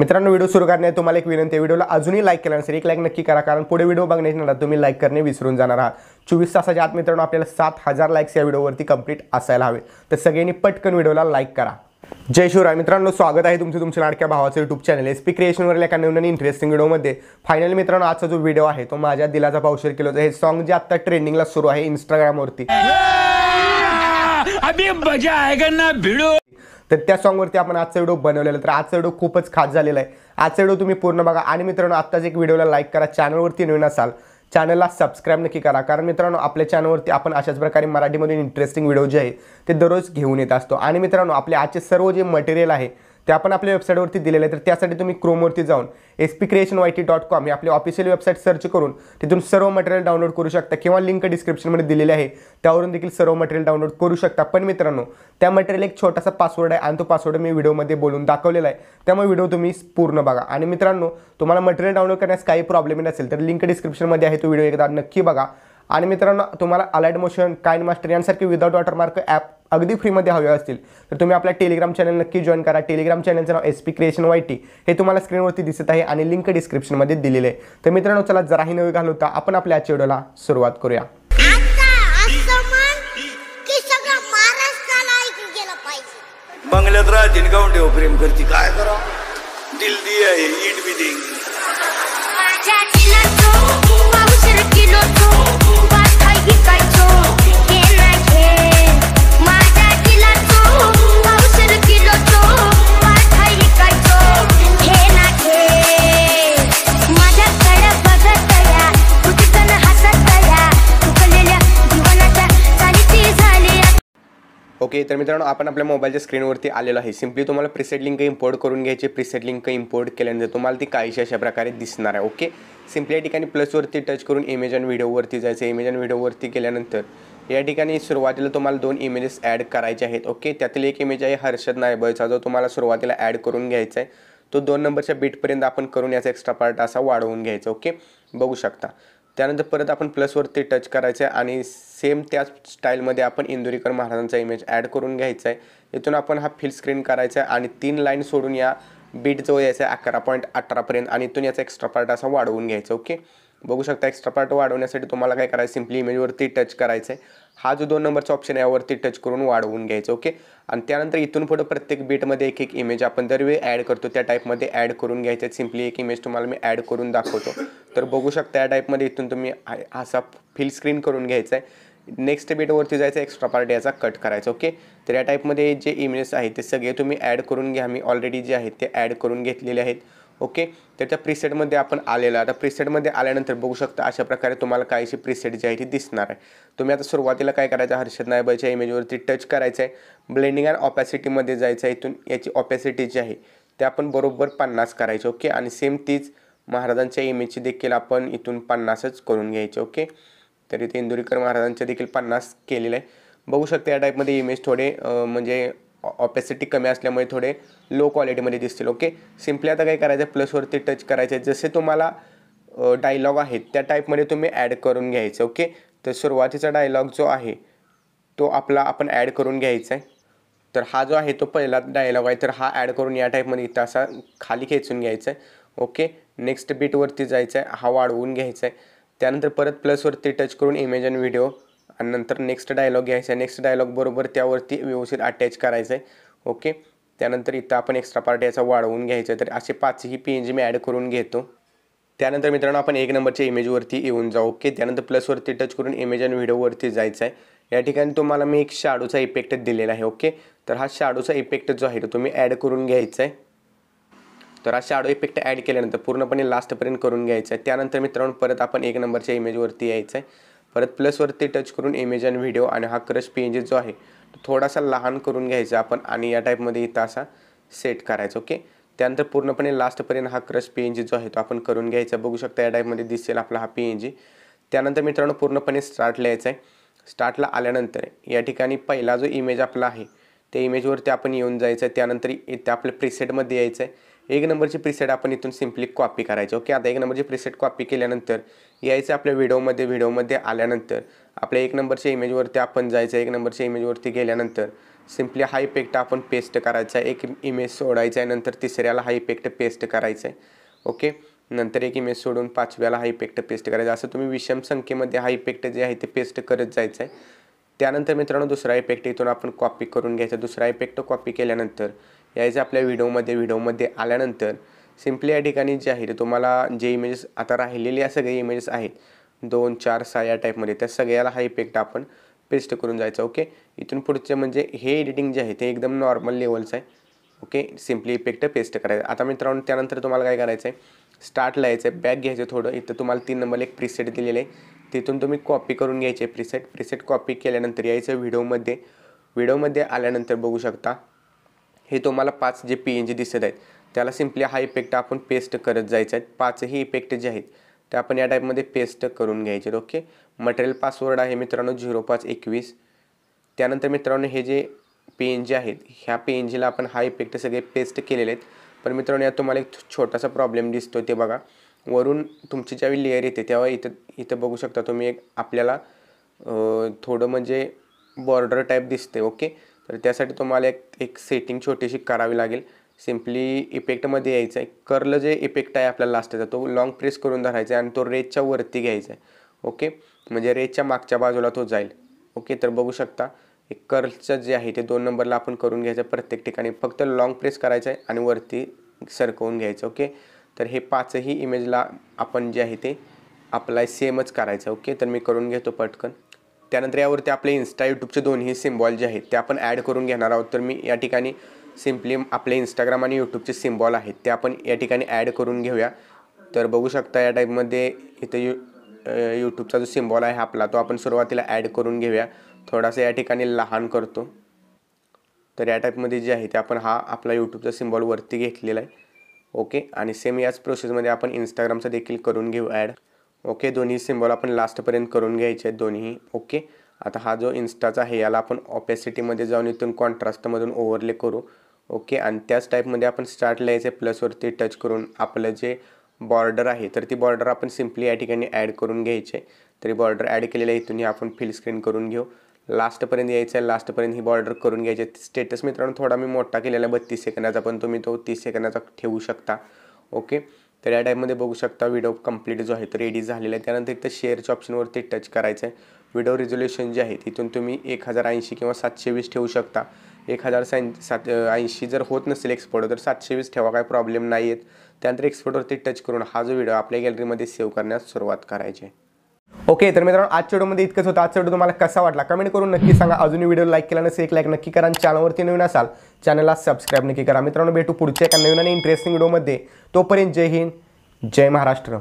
मित्रांनो व्हिडिओ सुरू करण्यात तुम्हाला एक विनंती आहे व्हिडिओला अजूनही लाईक केला नसेल एक लाईक नक्की करा कारण पुढे व्हिडिओ बघण्याच्या तुम्ही लाईक करणे विसरून जाणार आहात चोवीस तासाच्या आत मित्रांनो आपल्याला सात हजार लाईक्स या व्हिडिओवरती कंप्लीट असायला हवे तर सगळ्यांनी पटकन व्हिडिओला लाईक करा जय शिवराय मित्रांनो स्वागत आहे तुमचं तुमच्या लाडक्या भावाचं युट्यूब चॅनल एस पी क्रिएशनवर एका नवीन इंटरेस्टिंग व्हिडिओमध्ये फायनल मित्रांनो आजचा जो व्हिडिओ आहे तो माझ्या दिलाचा पावशेर होतं हे सॉन्ग जे आत्ता ट्रेंडिंगला सुरू आहे इंस्टाग्रामवरती तर त्या सॉंगवरती आपण आजचा व्हिडिओ बनवलेला तर आजचा व्हिडिओ खूपच खास झालेला आहे आजचा व्हिडिओ तुम्ही पूर्ण बघा आणि मित्रांनो आत्ताच एक व्हिडिओला लाईक करा चॅनलवरती नवीन असाल चॅनलला सबस्क्राईब नक्की करा कारण मित्रांनो आपल्या चॅनलवरती आपण अशाच प्रकारे मराठीमधून इंटरेस्टिंग व्हिडिओ जे आहे ते दररोज घेऊन येत असतो आणि मित्रांनो आपले आजचे सर्व जे मटेरियल आहे त्या आपण आपल्या वेबसाईटवरती दिलेलं आहे तर त्यासाठी तुम्ही क्रोमवरती जाऊन S P creation Y T dot com ही आपली ऑफिशियल वेबसाईट सर्च करून तिथून सर्व मटेरियल डाउनलोड करू शकता किंवा लिंक डिस्क्रिप्शनमध्ये दिलेली आहे त्यावरून देखील सर्व मटेरियल डाउनलोड करू शकता पण मित्रांनो त्या मटेरियल एक छोटासा पासवर्ड आहे आणि तो पासवर्ड मी व्हिडिओमध्ये बोलून दाखवलेला आहे त्यामुळे व्हिडिओ तुम्ही पूर्ण बघा आणि मित्रांनो तुम्हाला मटेरियल डाउनलोड करण्यास काही प्रॉब्लेम नसेल तर लिंक डिस्क्रिप्शनमध्ये आहे तो व्हिडिओ एकदा नक्की बघा आणि मित्रांनो तुम्हाला अलाइड मोशन काइन मास्टर यांसारखे विदाउट वॉटरमार्क ॲप अगदी फ्रीमध्ये हवे असतील तर तुम्ही आपल्या टेलिग्राम चॅनल नक्की जॉईन करा टेलिग्राम चॅनलचं नाव S P creation Y T हे तुम्हाला स्क्रीनवरती दिसत आहे आणि लिंक डिस्क्रिप्शनमध्ये दिलेले आहे तर मित्रांनो चला जराही नवी होता आपण आपल्या या व्हिडिओला सुरुवात करूया बंगल्यात राहतील प्रेम करती काय करा ओके तर मित्रांनो आपण आपल्या मोबाईलच्या स्क्रीनवरती आलेलो आहे सिम्पली तुम्हाला प्रिसेट लिंक इम्पोर्ट करून घ्यायची प्रिसेट लिंक इम्पोर्ट केल्यानंतर तुम्हाला ती काहीशी अशा प्रकारे दिसणार आहे ओके सिम्पली या ठिकाणी प्लसवरती टच करून इमेज आणि व्हिडिओवरती जायचं इमेज आणि व्हिडिओवरती केल्यानंतर या ठिकाणी सुरुवातीला तुम्हाला दोन इमेजेस ॲड करायचे आहेत ओके त्यातील एक इमेज आहे हर्षद नायबळचा जो तुम्हाला सुरुवातीला ॲड करून घ्यायचा आहे तो दोन नंबरच्या बीटपर्यंत आपण करून याचा एक्स्ट्रा पार्ट असा वाढवून घ्यायचा ओके बघू शकता त्यानंतर परत आपण प्लसवरती टच करायचं आहे आणि सेम त्याच स्टाईलमध्ये आपण इंदुरीकर महाराजांचा इमेज ॲड करून घ्यायचा आहे इथून आपण हा फिल स्क्रीन करायचा आहे आणि तीन लाईन सोडून या बीट जो यायचा आहे अकरा पॉईंट अठरापर्यंत आणि इथून याचा एक्स्ट्रा पार्ट असा वाढवून घ्यायचा ओके बघू शकता एक्स्ट्रा पार्ट वाढवण्यासाठी तुम्हाला काय करायचं सिम्पली इमेजवरती टच करायचं आहे हा जो दोन नंबरचा ऑप्शन आहे यावरती टच करून वाढवून घ्यायचं ओके आणि त्यानंतर इथून पुढं प्रत्येक बीटमध्ये एक एक इमेज आपण दरवेळी ॲड करतो त्या टाईपमध्ये ॲड करून घ्यायचं सिम्पली एक इमेज तुम्हाला मी ॲड करून दाखवतो तर बघू शकता या टाईपमध्ये इथून तुम्ही असा फिल स्क्रीन करून घ्यायचा आहे नेक्स्ट बीटवरती जायचं एक्स्ट्रा पार्ट याचा कट करायचा ओके तर या टाईपमध्ये जे इमेजेस आहेत ते सगळे तुम्ही ॲड करून घ्या मी ऑलरेडी जे आहेत ते ॲड करून घेतलेले आहेत ओके तर त्या प्रीसेटमध्ये आपण आलेलो आता प्रिसेटमध्ये आल्यानंतर बघू शकता अशा प्रकारे तुम्हाला काहीशी प्रिसेट जी आहे ती दिसणार आहे तुम्ही आता सुरुवातीला काय करायचं हर्षद नायबाईच्या इमेजवरती टच करायचं आहे ब्लेंडिंग अँड ऑपॅसिटीमध्ये जायचं आहे इथून याची ऑपॅसिटी जी आहे ते आपण बरोबर पन्नास करायची ओके आणि सेम तीच महाराजांच्या इमेजची देखील आपण इथून पन्नासच करून घ्यायचे ओके तर इथे इंदुरीकर महाराजांचे देखील पन्नास केलेलं आहे बघू शकता या टाईपमध्ये इमेज थोडे म्हणजे ऑपॅसिटी कमी असल्यामुळे थोडे लो क्वालिटीमध्ये दिसतील ओके सिम्पली आता काय करायचं प्लसवरती टच आहे जसे तुम्हाला डायलॉग आहेत त्या टाईपमध्ये तुम्ही ॲड करून घ्यायचं ओके तर सुरुवातीचा डायलॉग जो आहे तो आपला आपण ॲड करून घ्यायचा आहे तर हा जो आहे तो पहिला डायलॉग आहे तर हा ॲड करून या टाईपमध्ये इथं असा खाली खेचून घ्यायचा आहे ओके नेक्स्ट बीटवरती जायचं आहे हा वाढवून घ्यायचा आहे त्यानंतर परत प्लसवरती टच करून इमेज अँड व्हिडिओ आणि नंतर नेक्स्ट डायलॉग घ्यायचा आहे नेक्स्ट डायलॉग बरोबर त्यावरती व्यवस्थित अटॅच करायचं आहे ओके त्यानंतर इथं आपण एक्स्ट्रा पार्ट याचा वाढवून घ्यायचा आहे तर असे पाचही पी एन जी मी ॲड करून घेतो त्यानंतर मित्रांनो आपण एक नंबरच्या इमेजवरती येऊन जाऊ ओके त्यानंतर प्लसवरती टच करून इमेज आणि व्हिडिओवरती जायचं आहे या ठिकाणी तुम्हाला मी एक शाडूचा इफेक्ट दिलेला आहे ओके तर हा शाडूचा इफेक्ट जो आहे तो तुम्ही ॲड करून घ्यायचा आहे तर अशा आडो इफेक्ट ॲड केल्यानंतर पूर्णपणे लास्टपर्यंत करून घ्यायचं आहे त्यानंतर मित्रांनो परत आपण एक नंबरच्या इमेजवरती यायचं आहे परत प्लसवरती टच करून इमेज आणि व्हिडिओ आणि हा क्रश पी जो आहे तो थोडासा लहान करून घ्यायचा आपण आणि या टाईपमध्ये इथं असा सेट करायचा ओके त्यानंतर पूर्णपणे लास्टपर्यंत हा क्रश पी जो आहे तो आपण करून घ्यायचा बघू शकता या टाईपमध्ये दिसेल आपला हा पी त्यानंतर मित्रांनो पूर्णपणे स्टार्ट लिहायचा आहे स्टार्टला आल्यानंतर या ठिकाणी पहिला जो इमेज आपला आहे त्या इमेजवरती आपण येऊन जायचं आहे त्यानंतर इथे आपल्या प्रिसेटमध्ये यायचं आहे एक नंबरची प्रिसेट आपण इथून सिम्पली कॉपी करायची ओके आता एक नंबरची प्रिसेट कॉपी केल्यानंतर यायचं आपल्या व्हिडिओमध्ये व्हिडिओमध्ये आल्यानंतर आपल्या एक नंबरच्या इमेजवरती आपण जायचं एक नंबरच्या इमेजवरती गेल्यानंतर सिम्पली हा इफेक्ट आपण पेस्ट करायचा एक इमेज सोडायचा आहे नंतर तिसऱ्याला हा इफेक्ट पेस्ट करायचा आहे ओके नंतर एक इमेज सोडून पाचव्याला हा इफेक्ट पेस्ट करायचा असं तुम्ही विषम संख्येमध्ये हा इफेक्ट जे आहे ते पेस्ट करत जायचं आहे त्यानंतर मित्रांनो दुसरा इफेक्ट इथून आपण कॉपी करून घ्यायचा दुसरा इफेक्ट कॉपी केल्यानंतर यायचं आपल्या व्हिडिओमध्ये व्हिडिओमध्ये आल्यानंतर सिम्पली या ठिकाणी जे आहे तुम्हाला जे इमेजेस आता राहिलेले या सगळे इमेजेस आहेत दोन चार सहा या टाईपमध्ये त्या सगळ्याला हा इफेक्ट आपण पेस्ट करून जायचा ओके इथून पुढचे म्हणजे हे एडिटिंग जे आहे ते एकदम नॉर्मल लेवलचं आहे ओके सिम्पली इफेक्ट पेस्ट करायचं आता मित्रांनो त्यानंतर तुम्हाला काय करायचं आहे स्टार्टला यायचं आहे बॅक घ्यायचं थोडं इथं तुम्हाला तीन नंबर एक प्रिसेट दिलेलं आहे तिथून तुम्ही कॉपी करून घ्यायचे प्रिसेट प्रिसेट कॉपी केल्यानंतर यायचं व्हिडिओमध्ये व्हिडिओमध्ये आल्यानंतर बघू शकता हे तुम्हाला पाच जे पी एन जी दिसत आहेत त्याला सिम्पली हा इफेक्ट आपण पेस्ट करत जायचा आहे पाचही इफेक्ट जे आहेत ते आपण या टाईपमध्ये पेस्ट करून घ्यायचे ओके मटेरियल पासवर्ड आहे मित्रांनो झिरो पाच एकवीस त्यानंतर मित्रांनो हे जे पी एन जी आहेत ह्या पी एन जीला आपण हा इफेक्ट सगळे पेस्ट केलेले आहेत पण मित्रांनो यात तुम्हाला एक छोटासा प्रॉब्लेम दिसतो ते बघा वरून तुमची ज्यावेळी लेअर येते तेव्हा इथं इथं बघू शकता तुम्ही एक आपल्याला थोडं म्हणजे बॉर्डर टाईप दिसते ओके तर त्यासाठी तुम्हाला एक एक सेटिंग छोटीशी करावी लागेल सिम्पली इफेक्टमध्ये यायचं आहे कर्ल जे इफेक्ट आहे आपल्याला लास्टचा तो लॉंग प्रेस करून धरायचा आहे आणि तो रेजच्या वरती घ्यायचा आहे ओके म्हणजे रेजच्या मागच्या बाजूला तो जाईल ओके तर बघू शकता एक कर्लचं जे आहे ते दोन नंबरला आपण करून घ्यायचं प्रत्येक ठिकाणी फक्त लॉंग प्रेस करायचं आहे आणि वरती सरकवून घ्यायचं ओके तर हे पाचही इमेजला आपण जे आहे ते अप्लाय सेमच करायचं ओके तर मी करून घेतो पटकन त्यानंतर यावरती आपले इन्स्टा यूट्यूबचे दोन्ही सिम्बॉल जे आहेत ते आपण ॲड करून घेणार आहोत तर मी या ठिकाणी सिम्पली आपले इंस्टाग्राम आणि यूट्यूबचे सिम्बॉल आहेत ते आपण या ठिकाणी ॲड करून घेऊया तर बघू शकता या टाईपमध्ये इथे यू यूट्यूबचा जो सिम्बॉल आहे आपला तो आपण सुरुवातीला ॲड करून घेऊया थोडासा या ठिकाणी लहान करतो तर या टाईपमध्ये जे आहे ते आपण हा आपला यूट्यूबचा सिम्बॉल वरती घेतलेला आहे ओके आणि सेम याच प्रोसेसमध्ये आपण इंस्टाग्रामचा देखील करून घेऊ ॲड ओके दोन्ही सिम्बॉल आपण लास्टपर्यंत करून घ्यायचे आहेत दोन्ही ओके आता हा जो इन्स्टाचा आहे याला आपण ऑपॅसिटीमध्ये जाऊन इथून कॉन्ट्रास्टमधून ओव्हरले करू ओके आणि त्याच टाईपमध्ये आपण स्टार्ट लिहायचे प्लसवरती टच करून आपलं जे बॉर्डर आहे तर ती बॉर्डर आपण सिम्पली या ठिकाणी ॲड करून घ्यायचे तरी बॉर्डर ॲड केलेलं इथूनही आपण फिल स्क्रीन करून घेऊ लास्टपर्यंत यायचं आहे लास्टपर्यंत ही बॉर्डर करून घ्यायची स्टेटस मित्रांनो थोडा मी मोठा केलेला आहे बत्तीस सेकंदाचा पण तुम्ही तो तीस सेकंदाचा ठेवू शकता ओके तर या टाईममध्ये बघू शकता व्हिडिओ कंप्लीट जो आहे तो रेडी झालेला आहे त्यानंतर इथं शेअरच्या ऑप्शनवरती टच करायचं आहे व्हिडिओ रिझोल्युशन जे आहे तिथून तुम्ही एक हजार ऐंशी किंवा सातशे वीस ठेवू शकता एक हजार सात ऐंशी जर होत नसेल एक्सपोर्ट तर सातशे वीस ठेवा काय प्रॉब्लेम नाही आहेत त्यानंतर एक्सपोर्टवरती टच करून हा जो व्हिडिओ आपल्या गॅलरीमध्ये सेव्ह करण्यास सुरुवात करायची आहे ओके तर मित्रांनो आजच्या व्हिडिओमध्ये इतकंच होतं आजचा व्हिडिओ तुम्हाला कसा वाटला कमेंट करून नक्की सांगा अजूनही व्हिडिओ लाईक केला नसेल एक लाईक नक्की करा आणि चॅनलवरती नवीन असाल चॅनलला सबस्क्राईब नक्की करा मित्रांनो भेटू पुढच्या एका नवीन आणि इंटरेस्टिंग व्हिडिओमध्ये तोपर्यंत जय हिंद जय महाराष्ट्र